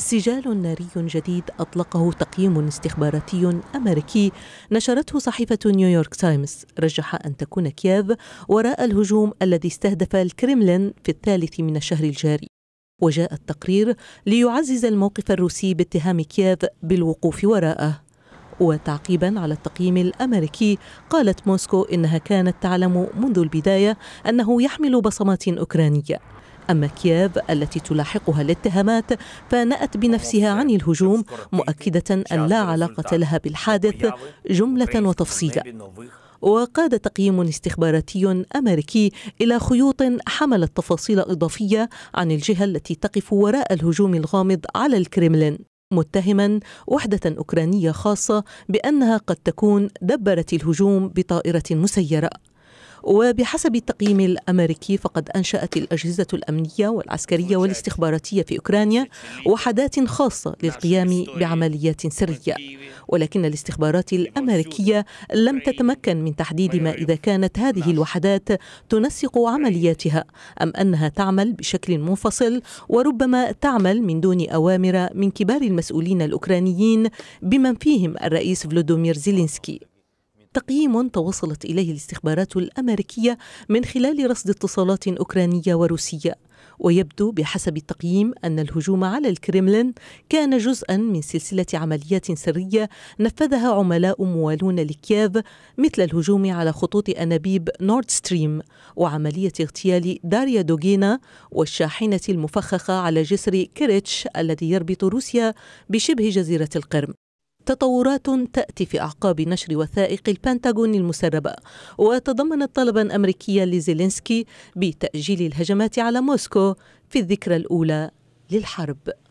سجال ناري جديد أطلقه تقييم استخباراتي أمريكي نشرته صحيفة نيويورك تايمز رجح أن تكون كييف وراء الهجوم الذي استهدف الكريملين في الثالث من الشهر الجاري وجاء التقرير ليعزز الموقف الروسي باتهام كييف بالوقوف وراءه وتعقيبا على التقييم الامريكي قالت موسكو انها كانت تعلم منذ البدايه انه يحمل بصمات اوكرانيه أما كييف التي تلاحقها الاتهامات فنأت بنفسها عن الهجوم مؤكدة أن لا علاقة لها بالحادث جملة وتفصيلا وقاد تقييم استخباراتي امريكي الى خيوط حملت تفاصيل اضافيه عن الجهه التي تقف وراء الهجوم الغامض على الكريملين متهما وحده اوكرانيه خاصه بانها قد تكون دبرت الهجوم بطائره مسيره وبحسب التقييم الأمريكي فقد أنشأت الأجهزة الأمنية والعسكرية والاستخباراتية في أوكرانيا وحدات خاصة للقيام بعمليات سرية ولكن الاستخبارات الأمريكية لم تتمكن من تحديد ما إذا كانت هذه الوحدات تنسق عملياتها أم أنها تعمل بشكل منفصل وربما تعمل من دون أوامر من كبار المسؤولين الأوكرانيين بمن فيهم الرئيس فلودومير زيلينسكي تقييم توصلت إليه الاستخبارات الأمريكية من خلال رصد اتصالات أوكرانية وروسية ويبدو بحسب التقييم أن الهجوم على الكريملين كان جزءا من سلسلة عمليات سرية نفذها عملاء موالون لكييف مثل الهجوم على خطوط أنابيب نورد ستريم وعملية اغتيال داريا دوغينا والشاحنة المفخخة على جسر كريتش الذي يربط روسيا بشبه جزيرة القرم تطورات تأتي في أعقاب نشر وثائق البنتاغون المسربة وتضمنت طلبا أمريكيا لزيلينسكي بتأجيل الهجمات على موسكو في الذكرى الأولى للحرب